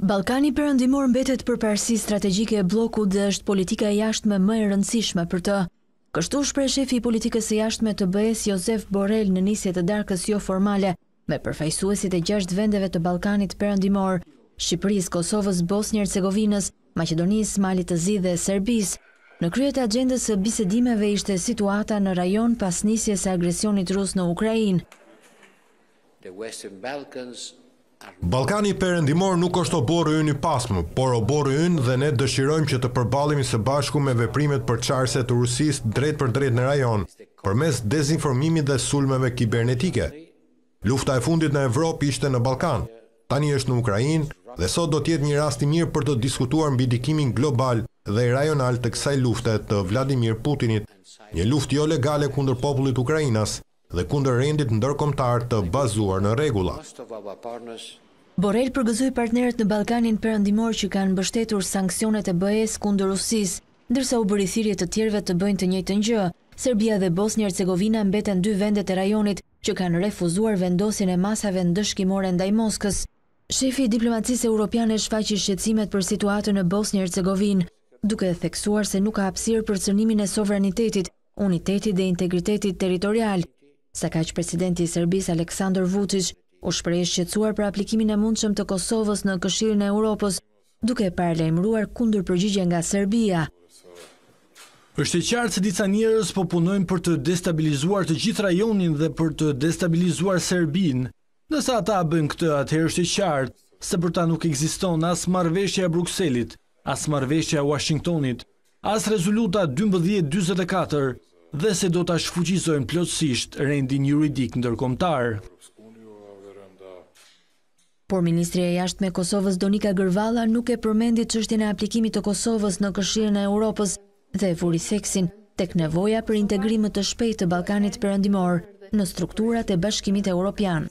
Balkani Perëndimor mbetet përparësi strategjike e bllokut dhe është politika e jashtme më e rëndësishme për të. Kështu shpreh shefi i politikës së jashtme të be Josef Borrell në nisjet e darkës jo formale me përfaqësuesit e gjashtë vendeve të Ballkanit Perëndimor, Shqipëris, Kosovës, Bosnjë-Hercegovinës, Maqedonisë, Malit të dhe Serbisë. Në kryet e agjendës së bisedimeve ishte situata në rajon pas nisjes së agresionit rus në Ukrainë. Balkani perëndimor nuk është oborë ynë i pasmë, por oborë dhe ne dëshirojmë që të përballemi së bashku me veprimet përçarëse të Rusisë drejt për drejt në rajon, përmes dezinformimit dhe sulmeve kibernetike. Lufta e fundit në Evropë ishte në Ballkan. Tani është në Ukrainë dhe sot do të jetë një rast i mirë për të diskutuar mbi dikimin global dhe rajonal të kësaj lufte të Vladimir Putinit, një luftë jo legale kundër popullit Ukrainas, dhe kundër rendit ndërkomtar të bazuar në regula. Borrell përgëzuj partnerët në Balkanin përëndimor që kanë bështetur sankcionet e bëhes kundër rusis, dërsa u bërithirje të tjerve të bëjnë të njëjtë gjë, njëjtë, Serbia dhe bosnia hercegovina mbeten dy vendet e rajonit që kanë refuzuar vendosin e masave në dëshkimore ndaj Moskës. Shefi diplomacisë europiane shfaqi shqecimet për situatën e bosnia hercegovin duke e theksuar se nuk ka apsirë për cërnimin e sovranitetit, unitetit dhe integritetit teritorial, sa ka që presidenti i Serbis Aleksandr Vucic u shprej shqetsuar për aplikimin e mundshëm të Kosovës në këshirën e Europës, duke parlejmruar kundur përgjigje nga Serbia. Êshtë e qartë se disa njerës po punojnë për të destabilizuar të gjithë rajonin dhe për të destabilizuar Serbin. Nësa ata bën këtë, atëherë është e qartë, se për ta nuk eksiston asë marveshja Bruxellit, asë marveshja Washingtonit, asë rezoluta 12.24, dhe se do të shfuqizojnë plotësisht rendin juridik në Por Ministri e Jashtë me Kosovës Donika Gërvala nuk e përmendit që e aplikimit të Kosovës në këshirën e Europës dhe e furiseksin tek nevoja për integrimët të shpejt të Balkanit përëndimor në strukturat e bashkimit e Europian.